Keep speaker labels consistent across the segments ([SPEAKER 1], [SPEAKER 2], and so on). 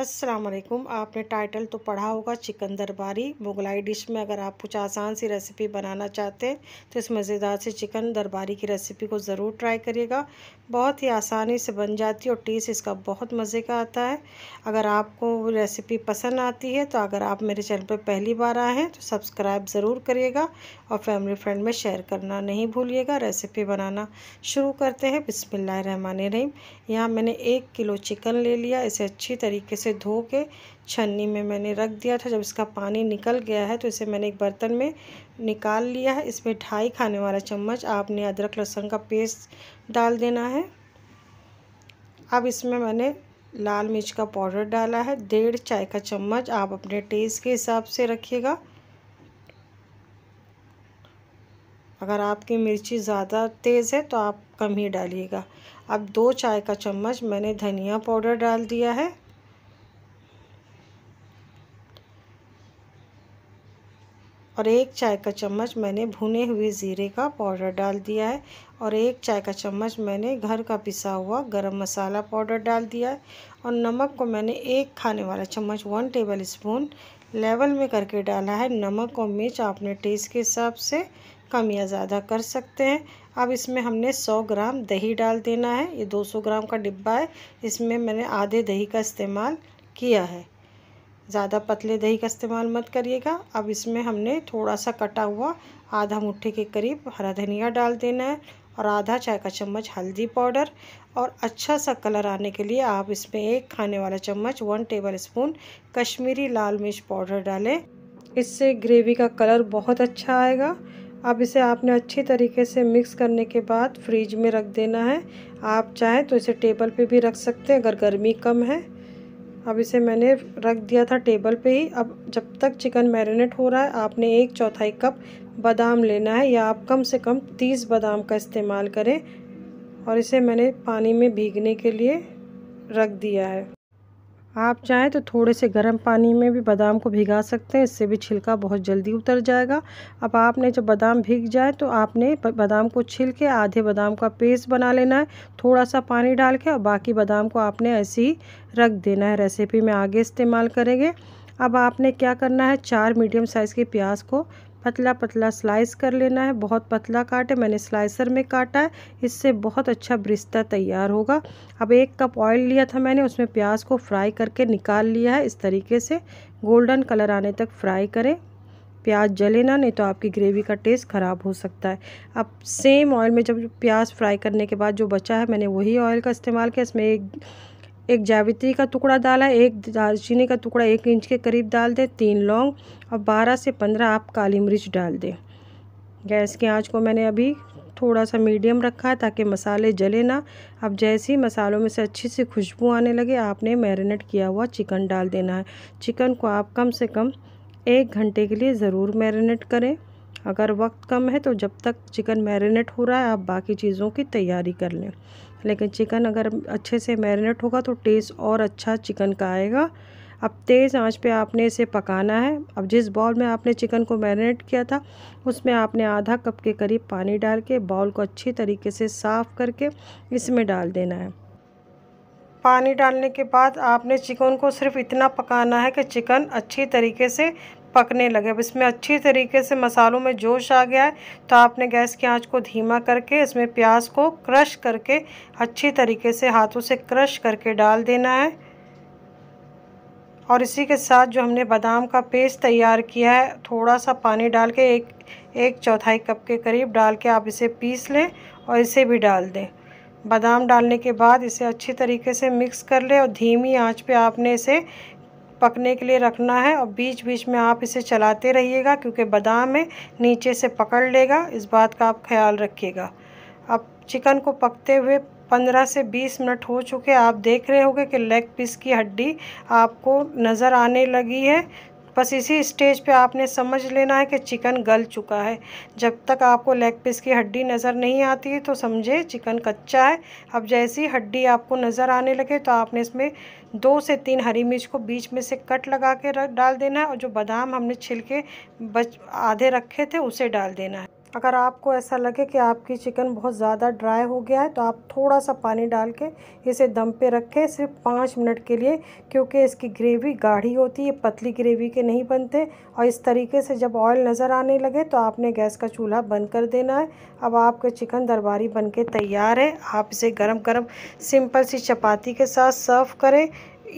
[SPEAKER 1] असलम आपने टाइटल तो पढ़ा होगा चिकन दरबारी मुगलाई डिश में अगर आप कुछ आसान सी रेसिपी बनाना चाहते हैं तो इस मज़ेदार से चिकन दरबारी की रेसिपी को ज़रूर ट्राई करिएगा बहुत ही आसानी से बन जाती है और टेस्ट इसका बहुत मज़े का आता है अगर आपको रेसिपी पसंद आती है तो अगर आप मेरे चैनल पर पहली बार आए हैं तो सब्सक्राइब ज़रूर करिएगा और फैमिली फ्रेंड में शेयर करना नहीं भूलिएगा रेसिपी बनाना शुरू करते हैं बिसमिल्लर रहीम यहाँ मैंने एक किलो चिकन ले लिया इसे अच्छी तरीके से इसे धो के छन्नी में मैंने रख दिया था जब इसका पानी निकल गया है तो इसे मैंने एक बर्तन में निकाल लिया है इसमें ढाई खाने वाला चम्मच आपने अदरक लहसुन का पेस्ट डाल देना है अब इसमें मैंने लाल मिर्च का पाउडर डाला है डेढ़ चाय का चम्मच आप अपने टेस्ट के हिसाब से रखिएगा अगर आपकी मिर्ची ज़्यादा तेज़ है तो आप कम ही डालिएगा अब दो चाय का चम्मच मैंने धनिया पाउडर डाल दिया है और एक चाय का चम्मच मैंने भुने हुए ज़ीरे का पाउडर डाल दिया है और एक चाय का चम्मच मैंने घर का पिसा हुआ गरम मसाला पाउडर डाल दिया है और नमक को मैंने एक खाने वाला चम्मच वन टेबल स्पून लेवल में करके डाला है नमक और मिर्च आपने टेस्ट के हिसाब से कम या ज़्यादा कर सकते हैं अब इसमें हमने 100 ग्राम दही डाल देना है ये 200 ग्राम का डिब्बा है इसमें मैंने आधे दही का इस्तेमाल किया है ज़्यादा पतले दही का इस्तेमाल मत करिएगा अब इसमें हमने थोड़ा सा कटा हुआ आधा मुट्ठी के करीब हरा धनिया डाल देना है और आधा चाय का चम्मच हल्दी पाउडर और अच्छा सा कलर आने के लिए आप इसमें एक खाने वाला चम्मच वन टेबल स्पून कश्मीरी लाल मिर्च पाउडर डालें इससे ग्रेवी का कलर बहुत अच्छा आएगा अब इसे आपने अच्छी तरीके से मिक्स करने के बाद फ्रिज में रख देना है आप चाहें तो इसे टेबल पे भी रख सकते हैं अगर गर्मी कम है अब इसे मैंने रख दिया था टेबल पे ही अब जब तक चिकन मैरिनेट हो रहा है आपने एक चौथाई कप बादाम लेना है या आप कम से कम तीस बादाम का इस्तेमाल करें और इसे मैंने पानी में भीगने के लिए रख दिया है आप चाहें तो थोड़े से गर्म पानी में भी बादाम को भिगा सकते हैं इससे भी छिलका बहुत जल्दी उतर जाएगा अब आपने जब बादाम भीग जाए तो आपने बादाम को छिल के आधे बादाम का पेस्ट बना लेना है थोड़ा सा पानी डाल के और बाकी बादाम को आपने ऐसे ही रख देना है रेसिपी में आगे इस्तेमाल करेंगे अब आपने क्या करना है चार मीडियम साइज़ के प्याज को पतला पतला स्लाइस कर लेना है बहुत पतला काटे मैंने स्लाइसर में काटा है इससे बहुत अच्छा ब्रिस्ता तैयार होगा अब एक कप ऑयल लिया था मैंने उसमें प्याज को फ्राई करके निकाल लिया है इस तरीके से गोल्डन कलर आने तक फ्राई करें प्याज जले ना नहीं तो आपकी ग्रेवी का टेस्ट ख़राब हो सकता है अब सेम ऑयल में जब प्याज फ्राई करने के बाद जो बचा है मैंने वही ऑयल का इस्तेमाल किया इसमें एक एक जावित्री का टुकड़ा डाला एक दालचीनी का टुकड़ा एक इंच के करीब डाल दें तीन लौंग और बारह से पंद्रह आप काली मिर्च डाल दें गैस की आँच को मैंने अभी थोड़ा सा मीडियम रखा है ताकि मसाले जले ना अब जैसे ही मसालों में से अच्छी सी खुशबू आने लगे आपने मैरिनेट किया हुआ चिकन डाल देना है चिकन को आप कम से कम एक घंटे के लिए ज़रूर मैरिनेट करें अगर वक्त कम है तो जब तक चिकन मैरिनेट हो रहा है आप बाकी चीज़ों की तैयारी कर लें लेकिन चिकन अगर अच्छे से मैरिनेट होगा तो टेस्ट और अच्छा चिकन का आएगा अब तेज़ आंच पे आपने इसे पकाना है अब जिस बाउल में आपने चिकन को मैरिनेट किया था उसमें आपने आधा कप के करीब पानी डाल के बाउल को अच्छी तरीके से साफ़ करके इसमें डाल देना है पानी डालने के बाद आपने चिकन को सिर्फ इतना पकाना है कि चिकन अच्छी तरीके से पकने लगे अब इसमें अच्छी तरीके से मसालों में जोश आ गया है तो आपने गैस की आंच को धीमा करके इसमें प्याज को क्रश करके अच्छी तरीके से हाथों से क्रश करके डाल देना है और इसी के साथ जो हमने बादाम का पेस्ट तैयार किया है थोड़ा सा पानी डाल के एक एक चौथाई कप के करीब डाल के आप इसे पीस लें और इसे भी डाल दें बादाम डालने के बाद इसे अच्छी तरीके से मिक्स कर लें और धीमी आंच पे आपने इसे पकने के लिए रखना है और बीच बीच में आप इसे चलाते रहिएगा क्योंकि बादाम है नीचे से पकड़ लेगा इस बात का आप ख्याल रखिएगा अब चिकन को पकते हुए पंद्रह से बीस मिनट हो चुके आप देख रहे होगे कि लेग पीस की हड्डी आपको नज़र आने लगी है बस इसी स्टेज पे आपने समझ लेना है कि चिकन गल चुका है जब तक आपको लेग पीस की हड्डी नज़र नहीं आती है तो समझे चिकन कच्चा है अब जैसी हड्डी आपको नज़र आने लगे तो आपने इसमें दो से तीन हरी मिर्च को बीच में से कट लगा के रख डाल देना है और जो बादाम हमने छिलके बच आधे रखे थे उसे डाल देना है अगर आपको ऐसा लगे कि आपकी चिकन बहुत ज़्यादा ड्राई हो गया है तो आप थोड़ा सा पानी डाल के इसे दम पे रखें सिर्फ पाँच मिनट के लिए क्योंकि इसकी ग्रेवी गाढ़ी होती है पतली ग्रेवी के नहीं बनते और इस तरीके से जब ऑयल नज़र आने लगे तो आपने गैस का चूल्हा बंद कर देना है अब आपके चिकन दरबारी बन के तैयार है आप इसे गर्म गर्म सिंपल सी चपाती के साथ सर्व करें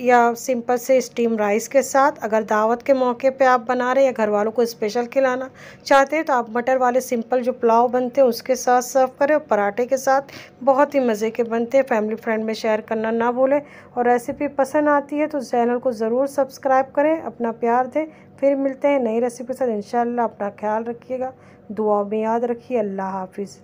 [SPEAKER 1] या सिंपल से स्टीम राइस के साथ अगर दावत के मौके पे आप बना रहे हैं घर वालों को स्पेशल खिलाना चाहते हैं तो आप मटर वाले सिंपल जो पुलाव बनते हैं उसके साथ सर्व करें और पराठे के साथ बहुत ही मज़े के बनते हैं फैमिली फ्रेंड में शेयर करना ना भूलें और रेसिपी पसंद आती है तो चैनल को ज़रूर सब्सक्राइब करें अपना प्यार दें फिर मिलते हैं नई रेसिपी के साथ इन अपना ख्याल रखिएगा दुआ में याद रखिए अल्लाह हाफिज़